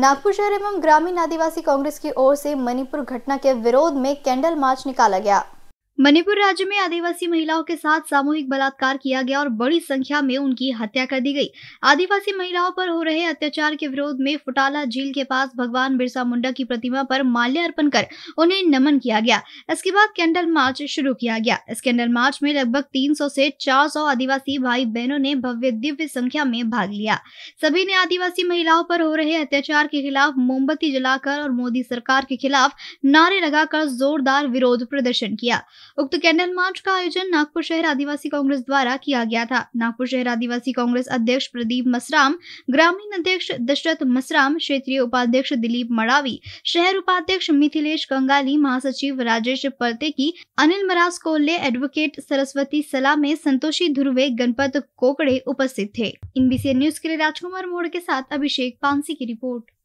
नागपुर शहर एवं ग्रामीण आदिवासी कांग्रेस की ओर से मणिपुर घटना के विरोध में कैंडल मार्च निकाला गया मणिपुर राज्य में आदिवासी महिलाओं के साथ सामूहिक बलात्कार किया गया और बड़ी संख्या में उनकी हत्या कर दी गई आदिवासी महिलाओं पर हो रहे अत्याचार के विरोध में फुटाला झील के पास भगवान बिरसा मुंडा की प्रतिमा पर माल्य अर्पण कर उन्हें नमन किया गया इसके बाद कैंडल मार्च शुरू किया गया इस कैंडल मार्च में लगभग 300 से 400 आदिवासी भाई बहनों ने भव्य दिव्य संख्या में भाग लिया सभी ने आदिवासी महिलाओं पर हो रहे अत्याचार के खिलाफ मोमबत्ती जलाकर और मोदी सरकार के खिलाफ नारे लगाकर जोरदार विरोध प्रदर्शन किया उक्त कैंडल मार्च का आयोजन नागपुर शहर आदिवासी कांग्रेस द्वारा किया गया था नागपुर शहर आदिवासी कांग्रेस अध्यक्ष प्रदीप मसराम ग्रामीण अध्यक्ष दशरथ मसराम क्षेत्रीय उपाध्यक्ष दिलीप मड़ावी शहर उपाध्यक्ष मिथिलेश गंगाली महासचिव राजेश परतेकी अनिल मरास कोल्ले एडवोकेट सरस्वती सलामे संतोषी ध्रुवे गणपत कोकड़े उपस्थित थे इन न्यूज के लिए राजकुमार मोड़ के साथ अभिषेक पांसी की रिपोर्ट